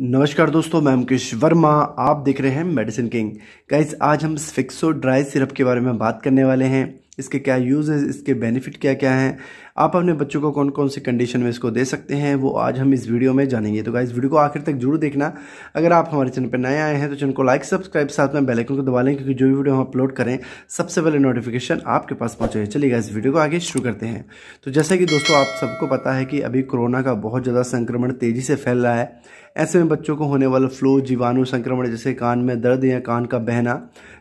नमस्कार दोस्तों मैं मुकेश वर्मा आप देख रहे हैं मेडिसिन किंग गाइज आज हम फिक्सो ड्राई सिरप के बारे में बात करने वाले हैं इसके क्या यूज़ इसके बेनिफिट क्या क्या हैं आप अपने बच्चों को कौन कौन से कंडीशन में इसको दे सकते हैं वो आज हम इस वीडियो में जानेंगे तो इस वीडियो को आखिर तक जरूर देखना अगर आप हमारे चैनल पर नए आए हैं तो चैनल को लाइक सब्सक्राइब साथ में बेलाइकन को दबा लें क्योंकि जो भी वीडियो हम अपलोड करें सबसे पहले नोटिफिकेशन आपके पास पहुँचे चलिए इस वीडियो को आगे शुरू करते हैं तो जैसा कि दोस्तों आप सबको पता है कि अभी कोरोना का बहुत ज़्यादा संक्रमण तेज़ी से फैल रहा है ऐसे में बच्चों को होने वाला फ्लू जीवाणु संक्रमण जैसे कान में दर्द या कान का बहना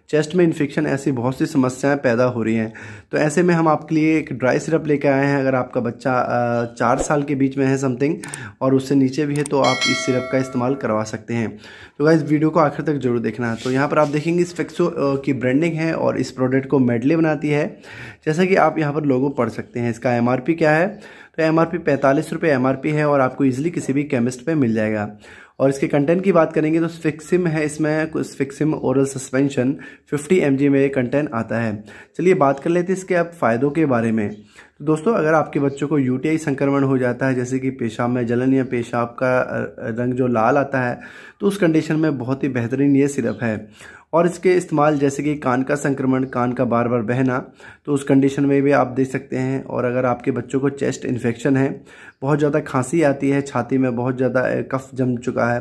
चेस्ट में इन्फेक्शन ऐसी बहुत सी समस्याएं पैदा हो रही हैं तो ऐसे में हम आपके लिए एक ड्राई सिरप लेके आए हैं अगर आपका बच्चा चार साल के बीच में है समथिंग और उससे नीचे भी है तो आप इस सिरप का इस्तेमाल करवा सकते हैं तो इस वीडियो को आखिर तक जरूर देखना तो यहाँ पर आप देखेंगे इस फेक्सो की ब्रांडिंग है और इस प्रोडक्ट को मेडले बनाती है जैसा कि आप यहाँ पर लोगों पढ़ सकते हैं इसका एम क्या है तो एम आर पी पैंतालीस रुपये एम है और आपको ईजिली किसी भी केमिस्ट पर मिल जाएगा और इसके कंटेंट की बात करेंगे तो फिक्सिम है इसमें फिक्सिम ओरल सस्पेंशन 50 एम में ये कंटेंट आता है चलिए बात कर लेते हैं इसके अब फ़ायदों के बारे में तो दोस्तों अगर आपके बच्चों को यूटीआई संक्रमण हो जाता है जैसे कि पेशाब में जलन या पेशाब का रंग जो लाल आता है तो उस कंडीशन में बहुत ही बेहतरीन ये सिरप है और इसके इस्तेमाल जैसे कि कान का संक्रमण कान का बार बार बहना तो उस कंडीशन में भी आप देख सकते हैं और अगर आपके बच्चों को चेस्ट इन्फेक्शन है बहुत ज़्यादा खांसी आती है छाती में बहुत ज़्यादा कफ जम चुका है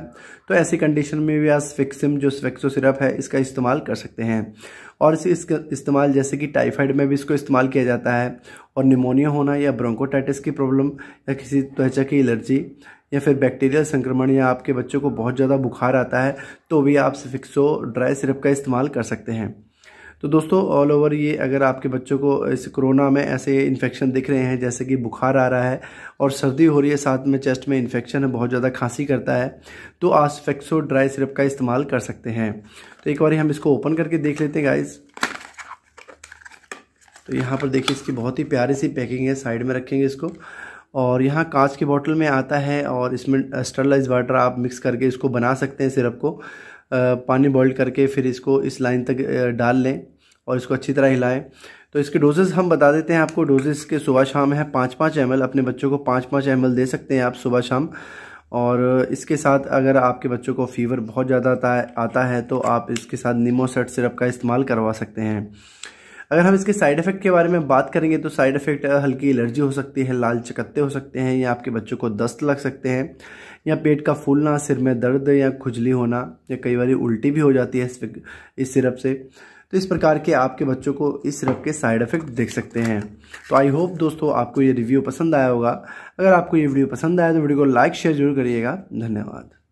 तो ऐसी कंडीशन में भी आप फिक्सिम जो स्वेक्सो सिरप है इसका इस्तेमाल कर सकते हैं और इसे इसका इस्तेमाल जैसे कि टाइफाइड में भी इसको इस्तेमाल किया जाता है और निमोनिया होना या ब्रोंकोटाइटिस की प्रॉब्लम या किसी त्वचा की एलर्जी या फिर बैक्टीरियल संक्रमण या आपके बच्चों को बहुत ज़्यादा बुखार आता है तो भी आप सिफिक्सो ड्राई सिरप का इस्तेमाल कर सकते हैं तो दोस्तों ऑल ओवर ये अगर आपके बच्चों को इस कोरोना में ऐसे इन्फेक्शन दिख रहे हैं जैसे कि बुखार आ रहा है और सर्दी हो रही है साथ में चेस्ट में इन्फेक्शन है बहुत ज़्यादा खांसी करता है तो आज फेक्सो ड्राई सिरप का इस्तेमाल कर सकते हैं तो एक बार हम इसको ओपन करके देख लेते हैं गाइज़ तो यहाँ पर देखिए इसकी बहुत ही प्यारी सी पैकिंग है साइड में रखेंगे इसको और यहाँ कांच की बॉटल में आता है और इसमें स्टरलाइज वाटर आप मिक्स करके इसको बना सकते हैं सिरप को पानी बॉईल करके फिर इसको इस लाइन तक डाल लें और इसको अच्छी तरह हिलाएं तो इसके डोजेस हम बता देते हैं आपको डोजेस के सुबह शाम है पाँच पाँच एम अपने बच्चों को पाँच पाँच एम दे सकते हैं आप सुबह शाम और इसके साथ अगर आपके बच्चों को फीवर बहुत ज़्यादा आता है आता है तो आप इसके साथ निमोसेट सिरप का इस्तेमाल करवा सकते हैं अगर हम इसके साइड इफेक्ट के बारे में बात करेंगे तो साइड इफेक्ट हल्की एलर्जी हो सकती है लाल चकत्ते हो सकते हैं या आपके बच्चों को दस्त लग सकते हैं या पेट का फूलना सिर में दर्द या खुजली होना या कई बार उल्टी भी हो जाती है इस सिरप से तो इस प्रकार के आपके बच्चों को इस सिरप के साइड इफेक्ट देख सकते हैं तो आई होप दोस्तों आपको ये रिव्यू पसंद आया होगा अगर आपको ये वीडियो पसंद आया तो वीडियो को लाइक शेयर जरूर करिएगा धन्यवाद